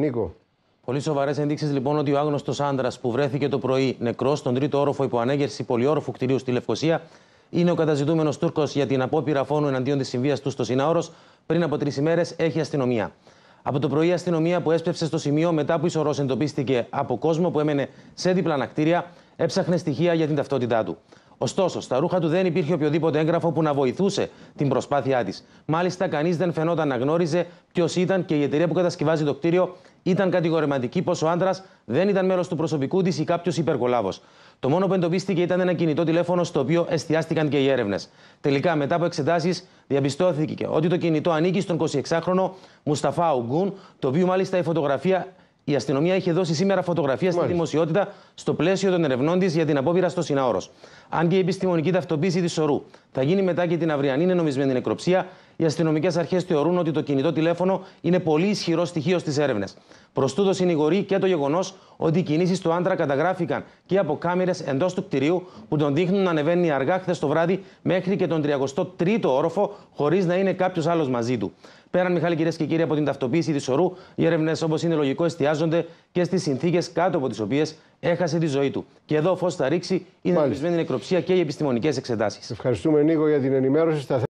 Νίκο. Πολύ σοβαρές ενδείξεις λοιπόν ότι ο άγνωστος άντρας που βρέθηκε το πρωί νεκρός στον τρίτο όροφο υπό ανέγερση πολυόροφου κτηρίου στη Λευκοσία είναι ο καταζητούμενος Τούρκος για την απόπειρα φόνου εναντίον της συμβίας του στο Σινάωρος πριν από τρεις ημέρες έχει αστυνομία. Από το πρωί η αστυνομία που έσπευσε στο σημείο μετά που ισορρό εντοπίστηκε από κόσμο που έμενε σε διπλανακτήρια έψαχνε στοιχεία για την ταυτότητά του. Ωστόσο, στα ρούχα του δεν υπήρχε οποιοδήποτε έγγραφο που να βοηθούσε την προσπάθειά της. Μάλιστα, κανείς δεν φαινόταν να γνώριζε ποιος ήταν και η εταιρεία που κατασκευάζει το κτίριο ήταν κατηγορηματική πως ο άντρας δεν ήταν μέρο του προσωπικού της ή κάποιος υπερκολάβο. Το μόνο που εντοπίστηκε ήταν ένα κινητό τηλέφωνο στο οποίο εστιάστηκαν και οι έρευνες. Τελικά, μετά από εξετάσεις, διαπιστώθηκε ότι το κινητό ανήκει στον 26χρονο Μουσταφά Ουγκούν, το οποίο μάλιστα η φωτογραφία η αστυνομία είχε δώσει σήμερα φωτογραφία στη δημοσιότητα στο πλαίσιο των ερευνών της για την απόπειρα στο Σινάωρος. Αν και η επιστημονική ταυτοποίηση της ΣΟΡΟΥ θα γίνει μετά και την αυριανή νομισμένη νεκροψία, οι αστυνομικές αρχές θεωρούν ότι το κινητό τηλέφωνο είναι πολύ ισχυρό στοιχείο στις έρευνες. Προς τούτος συνηγορεί και το γεγονός ότι οι κινήσεις του άντρα καταγράφηκαν και από κάμερες εντός του κτηρίου που τον δείχνουν να ανεβαίνει αργά χθες το βράδυ μέχρι και τον 33ο όροφο, χωρίς να είναι κάποιος άλλος μαζί του. Πέραν, Μιχάλη, κυρίες και κύριοι, από την ταυτοποίηση της ορού, οι έρευνες, όπως είναι λογικό, εστιάζονται και στις συνθήκες κάτω από τις οποίες έχασε τη ζωή του. Και εδώ φως θα ρίξει είναι ορισμένη νεκροψία και οι επιστημονικές εξετάσεις. Ευχαριστούμε, Νίκο, για την ενημέρωση.